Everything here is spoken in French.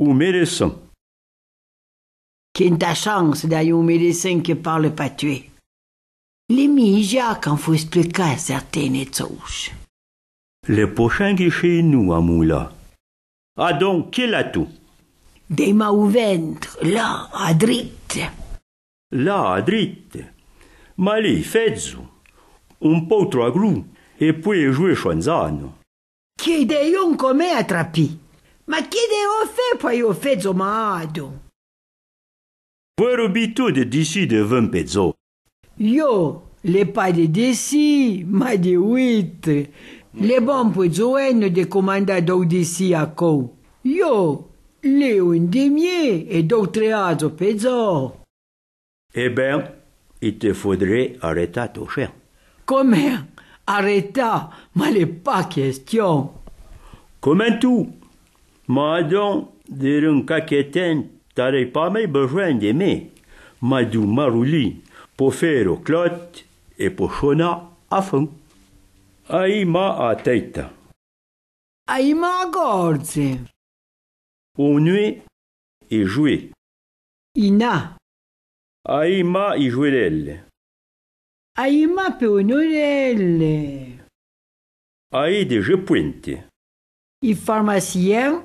as Quinta chance médicin qui parle parle pa tué ?»« Les mi già can fu explicar certaines choses. Le prochain chez nous Amoula. »« Ah donc, quel atout? Des ma là, à droite. Là, à droite. Mais les Un peu trop gros, et puis jouer chanzano. ce comme a attrapé ?» Mais Ma kide fait poi fait maado. malade, dici de vin pezzo. Yo, les pas de décis, mais de huit. Le bon ne e de comanda do à co. Yo, le un et e d'autres azo Eh ben, il te faudrait arrêter ton cher. Comment Arrêta, mais n'est pas question. Comment tout Madon dirun caquetin t'aurais pas me besoin d'aimer. Madou marouli pour faire au clot et pour chona à fond. Aïma a tête Aïma a gorge. Au nuit et jouer. Ina. Aïma y jouerelle. Aïma peunorelle. Aïe de je pointe. i pharmacien